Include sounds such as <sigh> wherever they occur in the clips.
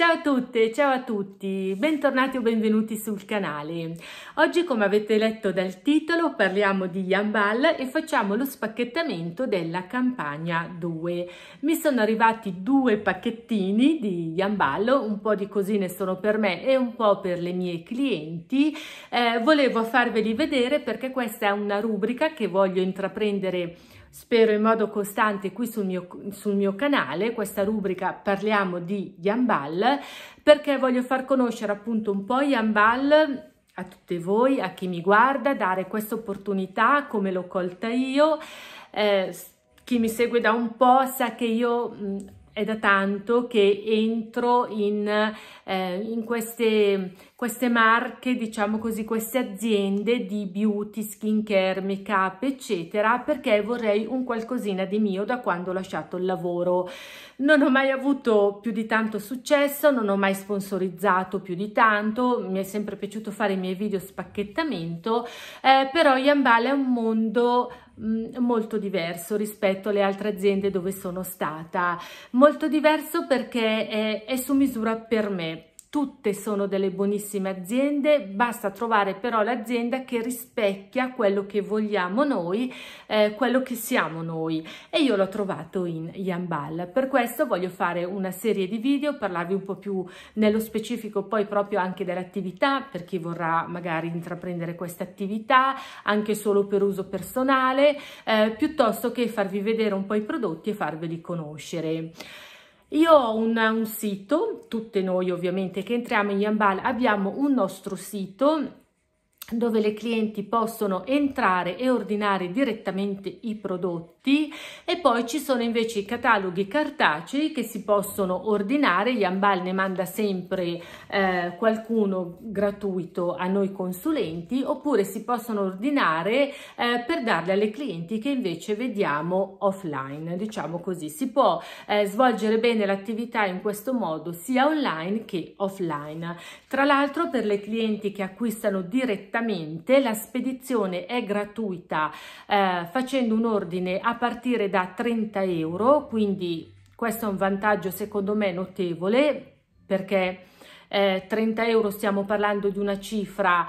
Ciao a tutte, ciao a tutti, bentornati o benvenuti sul canale. Oggi come avete letto dal titolo parliamo di Yambal e facciamo lo spacchettamento della campagna 2. Mi sono arrivati due pacchettini di Yambal, un po' di cosine sono per me e un po' per le mie clienti. Eh, volevo farveli vedere perché questa è una rubrica che voglio intraprendere spero in modo costante qui sul mio, sul mio canale, questa rubrica parliamo di Yambal, perché voglio far conoscere appunto un po' Yambal a tutti voi, a chi mi guarda, dare questa opportunità come l'ho colta io. Eh, chi mi segue da un po' sa che io mh, è da tanto che entro in, eh, in queste, queste, marche, diciamo così, queste aziende di beauty, skincare, make up, eccetera, perché vorrei un qualcosina di mio da quando ho lasciato il lavoro. Non ho mai avuto più di tanto successo, non ho mai sponsorizzato più di tanto, mi è sempre piaciuto fare i miei video spacchettamento, eh, però Yambala è un mondo Mm, molto diverso rispetto alle altre aziende dove sono stata molto diverso perché è, è su misura per me tutte sono delle buonissime aziende, basta trovare però l'azienda che rispecchia quello che vogliamo noi, eh, quello che siamo noi e io l'ho trovato in Yambal. Per questo voglio fare una serie di video, parlarvi un po' più nello specifico poi proprio anche dell'attività per chi vorrà magari intraprendere questa attività anche solo per uso personale eh, piuttosto che farvi vedere un po' i prodotti e farveli conoscere. Io ho un, un sito, tutte noi ovviamente che entriamo in Yambal abbiamo un nostro sito dove le clienti possono entrare e ordinare direttamente i prodotti NFT e poi ci sono invece i cataloghi cartacei che si possono ordinare, Yambal ne manda sempre eh, qualcuno gratuito a noi consulenti oppure si possono ordinare eh, per darle alle clienti che invece vediamo offline, diciamo così. Si può eh, svolgere bene l'attività in questo modo sia online che offline. Tra l'altro per le clienti che acquistano direttamente la spedizione è gratuita eh, facendo un ordine a partire da 30 euro, quindi questo è un vantaggio secondo me notevole perché eh, 30 euro stiamo parlando di una cifra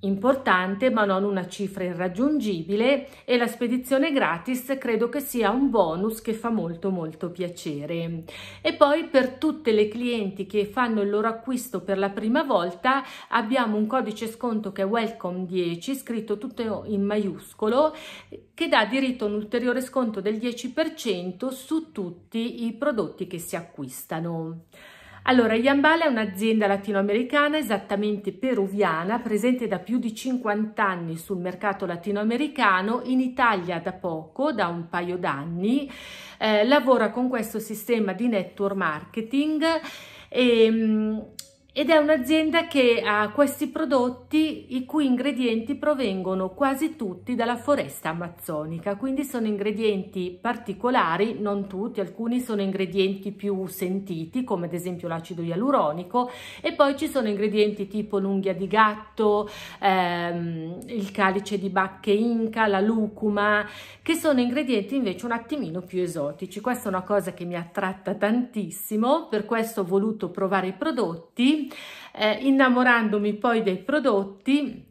importante ma non una cifra irraggiungibile e la spedizione gratis credo che sia un bonus che fa molto molto piacere e poi per tutte le clienti che fanno il loro acquisto per la prima volta abbiamo un codice sconto che è welcome 10 scritto tutto in maiuscolo che dà diritto a un ulteriore sconto del 10% su tutti i prodotti che si acquistano allora, Yambala è un'azienda latinoamericana, esattamente peruviana, presente da più di 50 anni sul mercato latinoamericano, in Italia da poco, da un paio d'anni, eh, lavora con questo sistema di network marketing e ehm, ed è un'azienda che ha questi prodotti i cui ingredienti provengono quasi tutti dalla foresta amazzonica, quindi sono ingredienti particolari, non tutti, alcuni sono ingredienti più sentiti come ad esempio l'acido ialuronico e poi ci sono ingredienti tipo l'unghia di gatto, ehm, il calice di bacche inca, la lucuma, che sono ingredienti invece un attimino più esotici. Questa è una cosa che mi ha attratta tantissimo, per questo ho voluto provare i prodotti eh, innamorandomi poi dei prodotti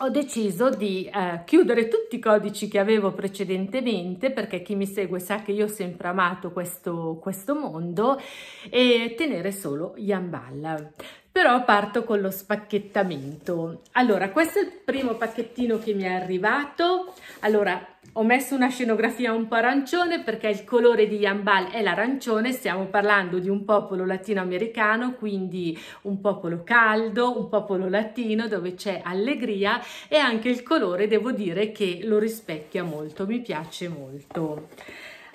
ho deciso di eh, chiudere tutti i codici che avevo precedentemente perché chi mi segue sa che io ho sempre amato questo, questo mondo e tenere solo gli amballa. Però parto con lo spacchettamento. Allora, questo è il primo pacchettino che mi è arrivato. Allora, ho messo una scenografia un po' arancione perché il colore di Yambal è l'arancione, stiamo parlando di un popolo latinoamericano, quindi un popolo caldo, un popolo latino dove c'è allegria e anche il colore devo dire che lo rispecchia molto, mi piace molto.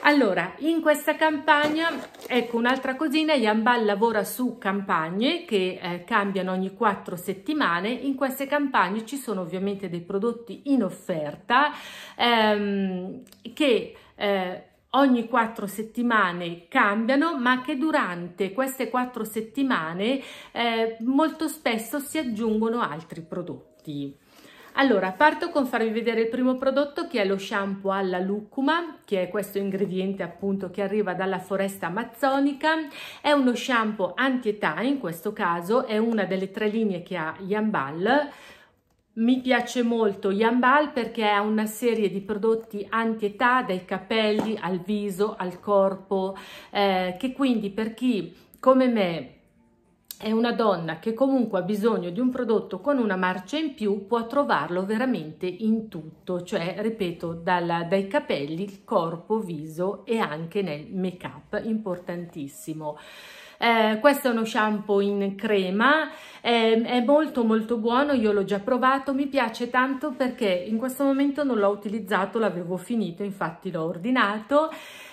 Allora, in questa campagna, ecco un'altra cosina, Yambal lavora su campagne che eh, cambiano ogni quattro settimane. In queste campagne ci sono ovviamente dei prodotti in offerta ehm, che... Eh, ogni quattro settimane cambiano, ma che durante queste quattro settimane eh, molto spesso si aggiungono altri prodotti. Allora, parto con farvi vedere il primo prodotto che è lo shampoo alla lucuma, che è questo ingrediente appunto che arriva dalla foresta amazzonica. È uno shampoo anti-età, in questo caso è una delle tre linee che ha Yambal. Mi piace molto Yambal perché ha una serie di prodotti anti-età, dai capelli al viso, al corpo, eh, che quindi per chi come me è una donna che comunque ha bisogno di un prodotto con una marcia in più può trovarlo veramente in tutto, cioè ripeto dalla, dai capelli, corpo, viso e anche nel make up, importantissimo. Eh, questo è uno shampoo in crema, eh, è molto molto buono, io l'ho già provato, mi piace tanto perché in questo momento non l'ho utilizzato, l'avevo finito, infatti l'ho ordinato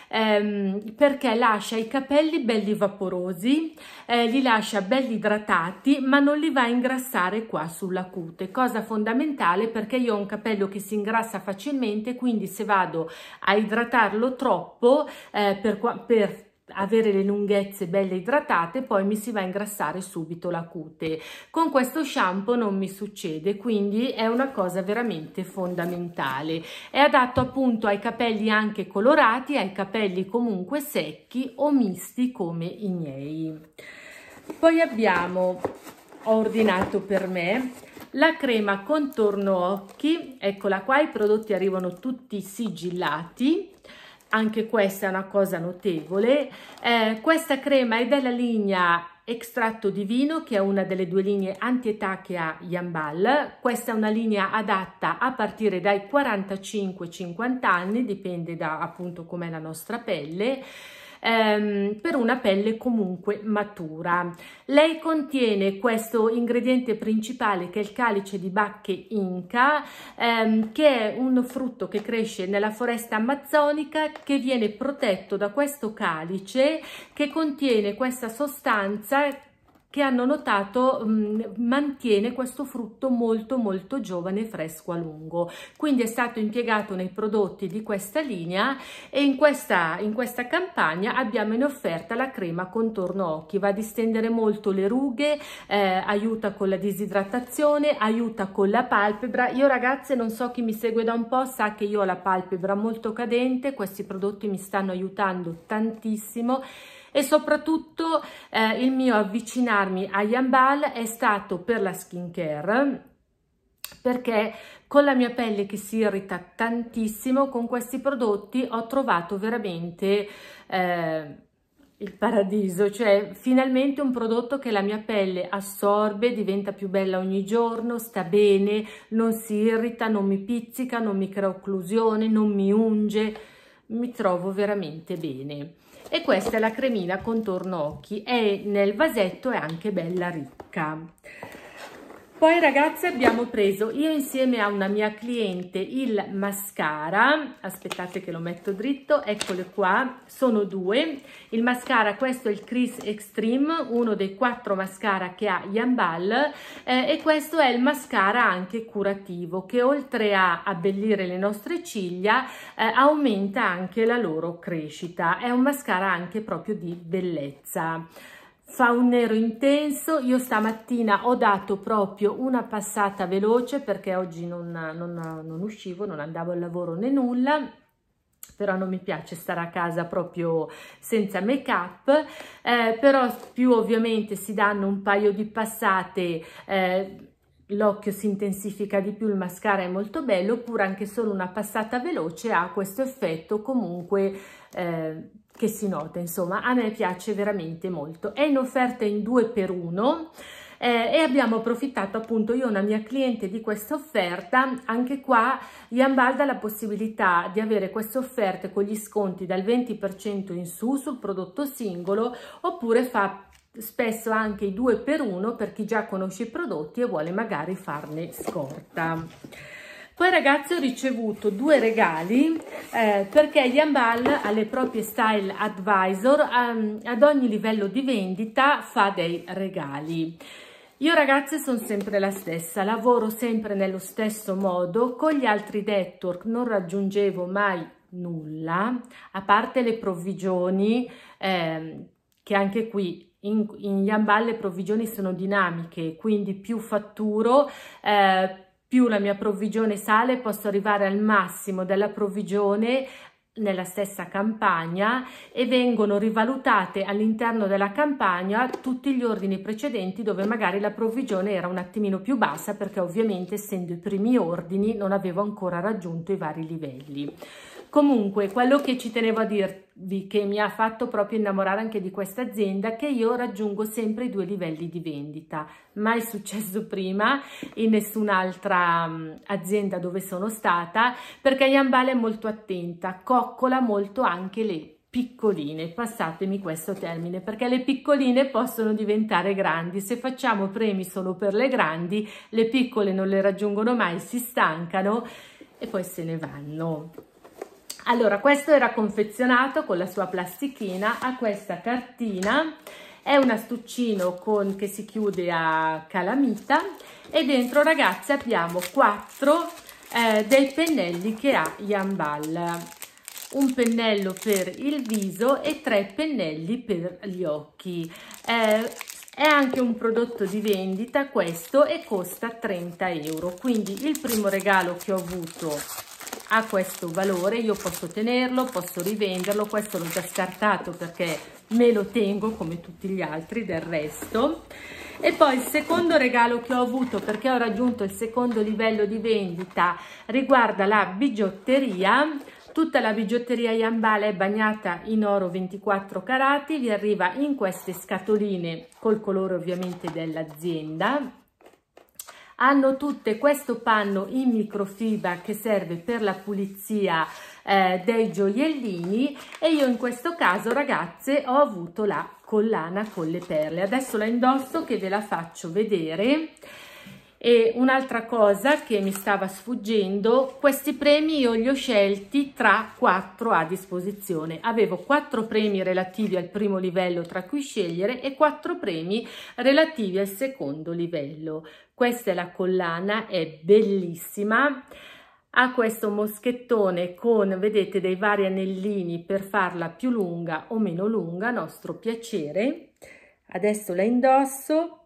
ehm, perché lascia i capelli belli vaporosi, eh, li lascia belli idratati ma non li va a ingrassare qua sulla cute, cosa fondamentale perché io ho un capello che si ingrassa facilmente quindi se vado a idratarlo troppo eh, per, per avere le lunghezze belle idratate poi mi si va a ingrassare subito la cute con questo shampoo non mi succede quindi è una cosa veramente fondamentale è adatto appunto ai capelli anche colorati ai capelli comunque secchi o misti come i miei poi abbiamo ho ordinato per me la crema contorno occhi eccola qua i prodotti arrivano tutti sigillati anche questa è una cosa notevole. Eh, questa crema è della linea Extratto di vino che è una delle due linee antietà che ha Yambal. Questa è una linea adatta a partire dai 45-50 anni, dipende da appunto com'è la nostra pelle ehm, per una pelle comunque matura. Lei contiene questo ingrediente principale che è il calice di bacche inca, ehm, che è un frutto che cresce nella foresta amazzonica che viene protetto da questo calice che contiene questa sostanza che hanno notato mh, mm, mantiene questo frutto molto molto giovane e fresco a lungo quindi è stato impiegato nei prodotti di questa linea e in questa, in questa campagna abbiamo in offerta la crema contorno occhi va a distendere molto le rughe eh, aiuta con la disidratazione aiuta con la palpebra io ragazze non so chi mi segue da un po' sa che io ho la palpebra molto cadente questi prodotti mi stanno aiutando tantissimo e soprattutto eh, il mio avvicinarmi a Yambal è stato per la skincare perché con la mia pelle che si irrita tantissimo con questi prodotti ho trovato veramente eh, il paradiso, cioè finalmente un prodotto che la mia pelle assorbe, diventa più bella ogni giorno, sta bene, non si irrita, non mi pizzica, non mi crea occlusione, non mi unge, mi trovo veramente bene e questa è la cremina contorno occhi e nel vasetto è anche bella ricca poi ragazzi abbiamo preso io insieme a una mia cliente il mascara, aspettate che lo metto dritto, eccole qua, sono due. Il mascara, questo è il Chris Extreme, uno dei quattro mascara che ha Yambal eh, e questo è il mascara anche curativo che oltre a abbellire le nostre ciglia eh, aumenta anche la loro crescita. È un mascara anche proprio di bellezza fa un nero intenso io stamattina ho dato proprio una passata veloce perché oggi non, non, non, uscivo non andavo al lavoro né nulla però non mi piace stare a casa proprio senza make up eh, però più ovviamente si danno un paio di passate eh, l'occhio si intensifica di più, il mascara è molto bello, oppure anche solo una passata veloce ha questo effetto comunque eh, che si nota, insomma, a me piace veramente molto. È in offerta in due per uno eh, e abbiamo approfittato appunto io e una mia cliente di questa offerta, anche qua Iambalda ha la possibilità di avere queste offerte con gli sconti dal 20% in su sul prodotto singolo oppure fa spesso anche i due per uno per chi già conosce i prodotti e vuole magari farne scorta. Poi ragazzi ho ricevuto due regali eh, perché Yambal alle proprie style advisor um, ad ogni livello di vendita fa dei regali. Io ragazze sono sempre la stessa, lavoro sempre nello stesso modo, con gli altri network non raggiungevo mai nulla, a parte le provvigioni, eh, che anche qui in, in Yambal le provvigioni sono dinamiche, quindi più fatturo, eh, più la mia provvigione sale posso arrivare al massimo della provvigione nella stessa campagna e vengono rivalutate all'interno della campagna tutti gli ordini precedenti dove magari la provvigione era un attimino più bassa perché ovviamente essendo i primi ordini non avevo ancora raggiunto i vari livelli. Comunque, quello che ci tenevo a dirvi, che mi ha fatto proprio innamorare anche di questa azienda, che io raggiungo sempre i due livelli di vendita. Mai successo <laughs> prima in nessun'altra mm, azienda dove sono stata, perché Yambala è molto attenta, coccola molto anche le piccoline, passatemi questo termine, perché le piccoline possono diventare grandi. Se facciamo premi solo per le grandi, le piccole non le raggiungono mai, si stancano e poi se ne vanno. Allora, questo era confezionato con la sua plastichina a questa cartina. È un astuccino con, che si chiude a calamita e dentro ragazzi abbiamo quattro eh, dei pennelli che ha Yambal. Un pennello per il viso e tre pennelli per gli occhi. Eh, è anche un prodotto di vendita questo e costa 30 euro. Quindi il primo regalo che ho avuto ha questo valore, io posso tenerlo, posso rivenderlo, questo l'ho già scartato perché me lo tengo come tutti gli altri del resto. E poi il secondo regalo che ho avuto perché ho raggiunto il secondo livello di vendita riguarda la bigiotteria. Tutta la bigiotteria Yambala è bagnata in oro 24 carati, vi arriva in queste scatoline col colore ovviamente dell'azienda, hanno tutte questo panno in microfibra che serve per la pulizia eh, dei gioiellini e io in questo caso ragazze ho avuto la collana con le perle adesso la indosso che ve la faccio vedere e un'altra cosa che mi stava sfuggendo, questi premi io li ho scelti tra quattro a disposizione. Avevo quattro premi relativi al primo livello tra cui scegliere e quattro premi relativi al secondo livello. Questa è la collana, è bellissima. Ha questo moschettone con, vedete, dei vari anellini per farla più lunga o meno lunga, nostro piacere. Adesso la indosso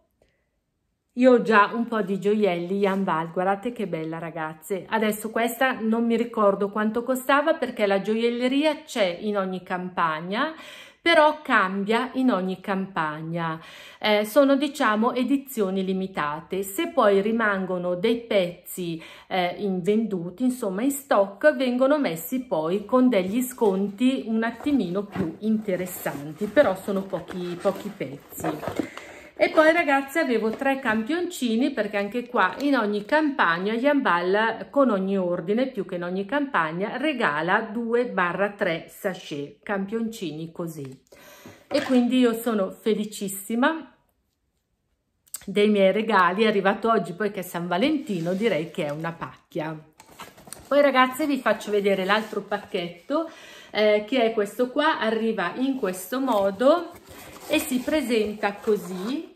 io ho già un po' di gioielli Yanval, guardate che bella ragazze. Adesso questa non mi ricordo quanto costava perché la gioielleria c'è in ogni campagna, però cambia in ogni campagna. Eh, sono diciamo edizioni limitate. Se poi rimangono dei pezzi eh, in venduti, insomma in stock, vengono messi poi con degli sconti un attimino più interessanti, però sono pochi, pochi pezzi e poi ragazzi avevo tre campioncini perché anche qua in ogni campagna Yambal con ogni ordine più che in ogni campagna regala 2 barra 3 sachet campioncini così e quindi io sono felicissima dei miei regali è arrivato oggi poi che è San Valentino direi che è una pacchia poi ragazzi vi faccio vedere l'altro pacchetto eh, che è questo qua arriva in questo modo e si presenta così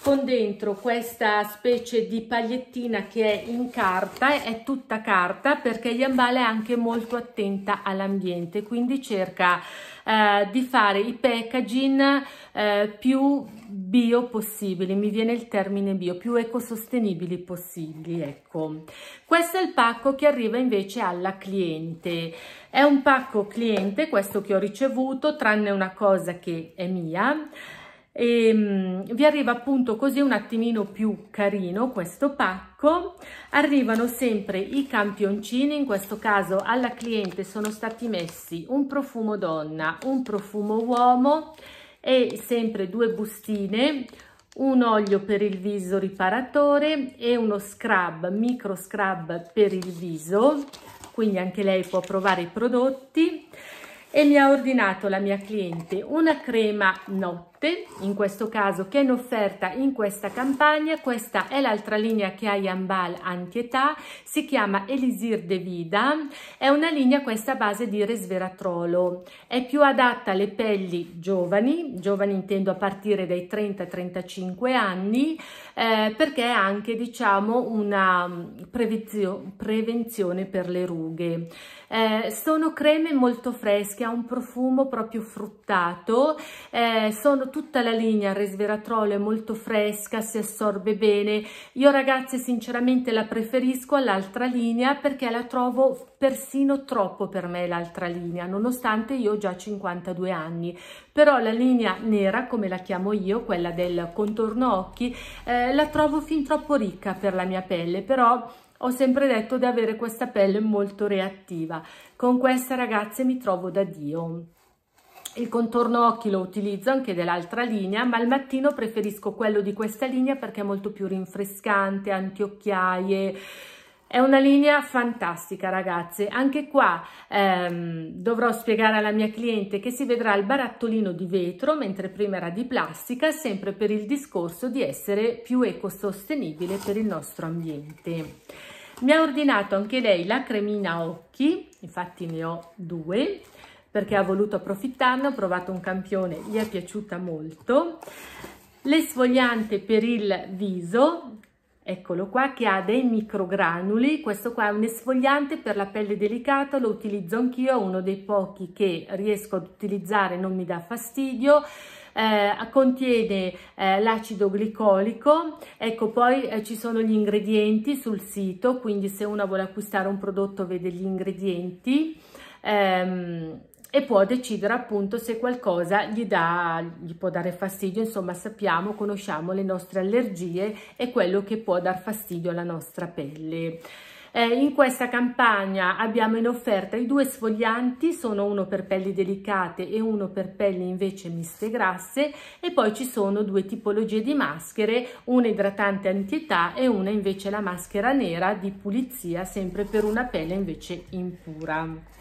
con dentro questa specie di pagliettina che è in carta, è tutta carta perché Yambala è anche molto attenta all'ambiente, quindi cerca eh, di fare i packaging eh, più bio possibili, mi viene il termine bio, più ecosostenibili possibili, ecco. Questo è il pacco che arriva invece alla cliente. È un pacco cliente, questo che ho ricevuto, tranne una cosa che è mia, e ehm, vi arriva appunto così un attimino più carino questo pacco arrivano sempre i campioncini in questo caso alla cliente sono stati messi un profumo donna un profumo uomo e sempre due bustine un olio per il viso riparatore e uno scrub micro scrub per il viso quindi anche lei può provare i prodotti e mi ha ordinato la mia cliente una crema notte in questo caso che è in offerta in questa campagna questa è l'altra linea che ha Yambal antietà si chiama Elisir de Vida è una linea questa a base di resveratrolo è più adatta alle pelli giovani giovani intendo a partire dai 30-35 anni eh, perché è anche diciamo una mm, prevenzio prevenzione per le rughe eh, sono creme molto fresche ha un profumo proprio fruttato eh, sono tutta la linea resveratrol è molto fresca, si assorbe bene. Io ragazzi sinceramente la preferisco all'altra linea perché la trovo persino troppo per me l'altra linea, nonostante io ho già 52 anni. Però la linea nera, come la chiamo io, quella del contorno occhi, eh, la trovo fin troppo ricca per la mia pelle, però ho sempre detto di avere questa pelle molto reattiva. Con questa ragazze mi trovo da Dio. Il contorno occhi lo utilizzo anche dell'altra linea, ma al mattino preferisco quello di questa linea perché è molto più rinfrescante, antiocchiaie. È una linea fantastica ragazze, anche qua ehm, dovrò spiegare alla mia cliente che si vedrà il barattolino di vetro mentre prima era di plastica, sempre per il discorso di essere più ecosostenibile per il nostro ambiente. Mi ha ordinato anche lei la cremina occhi, infatti ne ho due, perché ha voluto approfittarne, ho provato un campione, gli è piaciuta molto. L'esfoliante per il viso, eccolo qua, che ha dei microgranuli, questo qua è un esfoliante per la pelle delicata, lo utilizzo anch'io, è uno dei pochi che riesco ad utilizzare, non mi dà fastidio, eh, contiene eh, l'acido glicolico, ecco poi eh, ci sono gli ingredienti sul sito, quindi se una vuole acquistare un prodotto vede gli ingredienti, ehm, e può decidere appunto se qualcosa gli, dà, gli può dare fastidio, insomma sappiamo, conosciamo le nostre allergie e quello che può dar fastidio alla nostra pelle. Eh, in questa campagna abbiamo in offerta i due sfoglianti, sono uno per pelli delicate e uno per pelli invece miste grasse e poi ci sono due tipologie di maschere, una idratante antietà e una invece la maschera nera di pulizia sempre per una pelle invece impura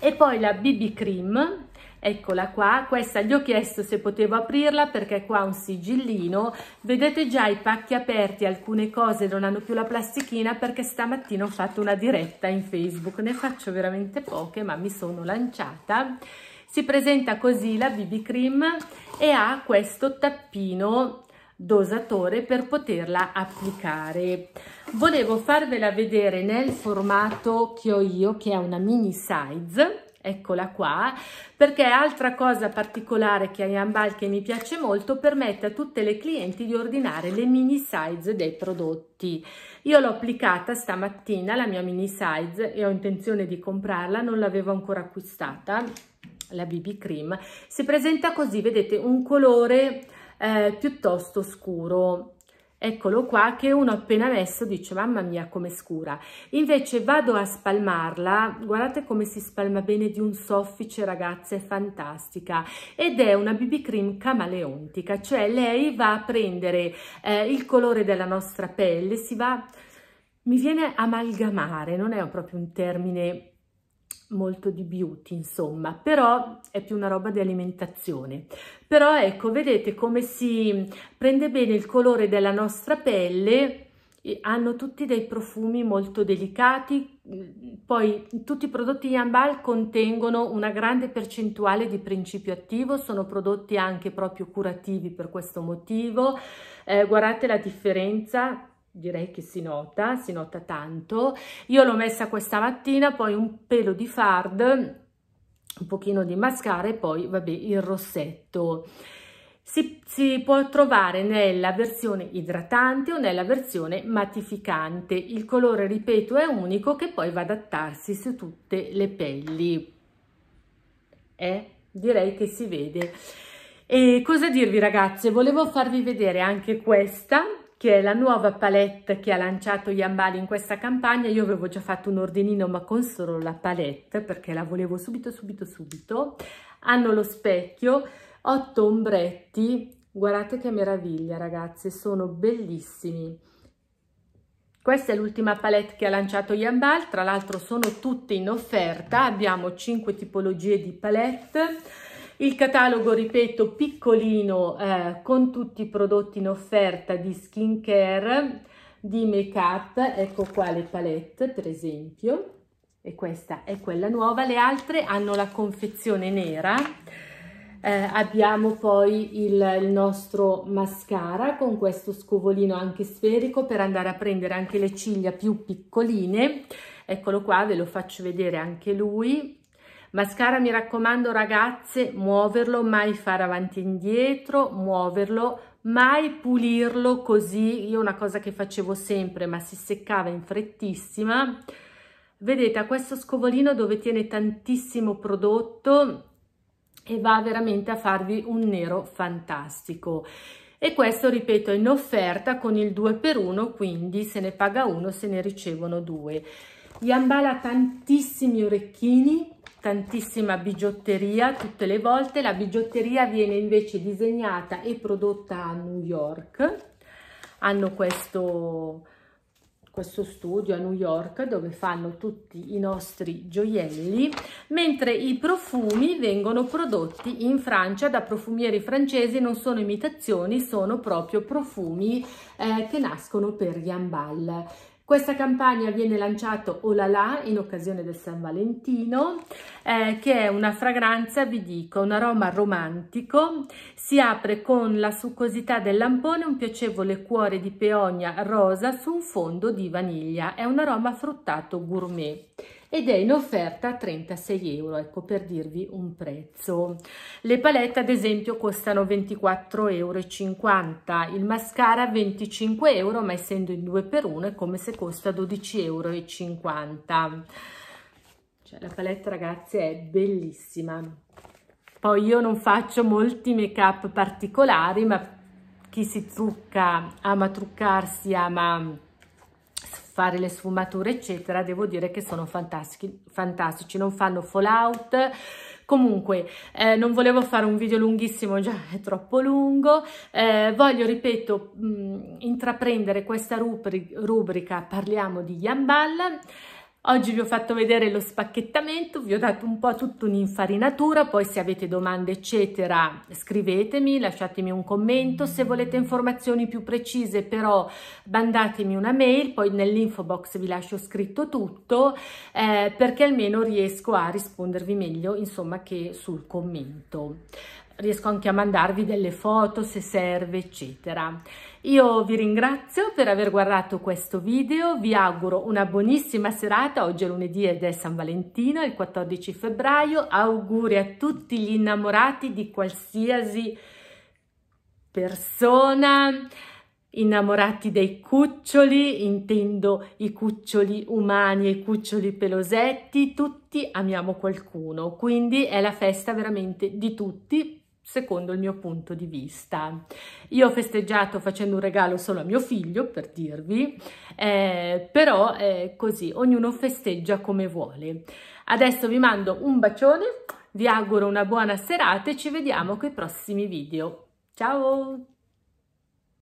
e poi la BB Cream Eccola qua, questa gli ho chiesto se potevo aprirla perché qua un sigillino, vedete già i pacchi aperti, alcune cose non hanno più la plastichina perché stamattina ho fatto una diretta in Facebook, ne faccio veramente poche ma mi sono lanciata. Si presenta così la BB Cream e ha questo tappino dosatore per poterla applicare. Volevo farvela vedere nel formato che ho io, che è una mini size, eccola qua, perché altra cosa particolare che a Yambal che mi piace molto, permette a tutte le clienti di ordinare le mini size dei prodotti. Io l'ho applicata stamattina, la mia mini size, e ho intenzione di comprarla, non l'avevo ancora acquistata, la BB Cream. Si presenta così, vedete, un colore eh, piuttosto scuro. Eccolo qua che uno appena messo dice mamma mia come scura. Invece vado a spalmarla, guardate come si spalma bene di un soffice ragazza, è fantastica. Ed è una BB cream camaleontica, cioè lei va a prendere eh, il colore della nostra pelle, si va... Mi viene amalgamare, non è proprio un termine molto di beauty, insomma, però è più una roba di alimentazione. Però ecco, vedete come si prende bene il colore della nostra pelle, hanno tutti dei profumi molto delicati, poi tutti i prodotti Yambal contengono una grande percentuale di principio attivo, sono prodotti anche proprio curativi per questo motivo, eh, guardate la differenza direi che si nota, si nota tanto. Io l'ho messa questa mattina, poi un pelo di fard, un pochino di mascara e poi, vabbè, il rossetto. Si, si, può trovare nella versione idratante o nella versione mattificante. Il colore, ripeto, è unico che poi va ad adattarsi su tutte le pelli. Eh? Direi che si vede. E cosa dirvi ragazze? Volevo farvi vedere anche questa che è la nuova palette che ha lanciato Yambali in questa campagna. Io avevo già fatto un ordinino ma con solo la palette perché la volevo subito subito subito. Hanno lo specchio, otto ombretti, guardate che meraviglia ragazze, sono bellissimi. Questa è l'ultima palette che ha lanciato Yambal, tra l'altro sono tutte in offerta, abbiamo 5 tipologie di palette il catalogo, ripeto, piccolino eh, con tutti i prodotti in offerta di skincare, di make up, ecco qua le palette per esempio, e questa è quella nuova, le altre hanno la confezione nera, eh, abbiamo poi il, il, nostro mascara con questo scovolino anche sferico per andare a prendere anche le ciglia più piccoline eccolo qua ve lo faccio vedere anche lui Mascara mi raccomando ragazze, muoverlo, mai fare avanti e indietro, muoverlo, mai pulirlo così. Io una cosa che facevo sempre, ma si seccava in frettissima. Vedete, ha questo scovolino dove tiene tantissimo prodotto e va veramente a farvi un nero fantastico. E questo, ripeto, è in offerta con il 2 per 1, quindi se ne paga uno se ne ricevono due. Yambala ha tantissimi orecchini, tantissima bigiotteria tutte le volte. La bigiotteria viene invece disegnata e prodotta a New York. Hanno questo, questo studio a New York dove fanno tutti i nostri gioielli, mentre i profumi vengono prodotti in Francia da profumieri francesi, non sono imitazioni, sono proprio profumi eh, che nascono per gli questa campagna viene lanciata Olala in occasione del San Valentino, eh, che è una fragranza, vi dico, un aroma romantico. Si apre con la succosità del lampone, un piacevole cuore di peonia rosa su un fondo di vaniglia. È un aroma fruttato gourmet ed è in offerta a 36 euro, ecco per dirvi un prezzo. Le palette ad esempio costano 24,50 euro, il mascara 25 euro ma essendo in 2x1 è come se costa 12,50 euro. Cioè, la palette ragazzi è bellissima. Poi io non faccio molti make up particolari ma chi si trucca ama truccarsi, ama fare le sfumature eccetera devo dire che sono fantastici, fantastici. non fanno fallout comunque eh, non volevo fare un video lunghissimo già è troppo lungo eh, voglio ripeto mh, intraprendere questa rubrica parliamo di Yambal Oggi vi ho fatto vedere lo spacchettamento, vi ho dato un po' tutta un'infarinatura, poi se avete domande eccetera scrivetemi, lasciatemi un commento, se volete informazioni più precise però mandatemi una mail, poi nell'info box vi lascio scritto tutto eh, perché almeno riesco a rispondervi meglio insomma che sul commento riesco anche a mandarvi delle foto se serve eccetera. Io vi ringrazio per aver guardato questo video, vi auguro una buonissima serata, oggi è lunedì ed è San Valentino, il 14 febbraio, auguri a tutti gli innamorati di qualsiasi persona, innamorati dei cuccioli, intendo i cuccioli umani e i cuccioli pelosetti, tutti amiamo qualcuno, quindi è la festa veramente di tutti secondo il mio punto di vista. Io ho festeggiato facendo un regalo solo a mio figlio, per dirvi, eh, però è così, ognuno festeggia come vuole. Adesso vi mando un bacione, vi auguro una buona serata e ci vediamo con i prossimi video. Ciao!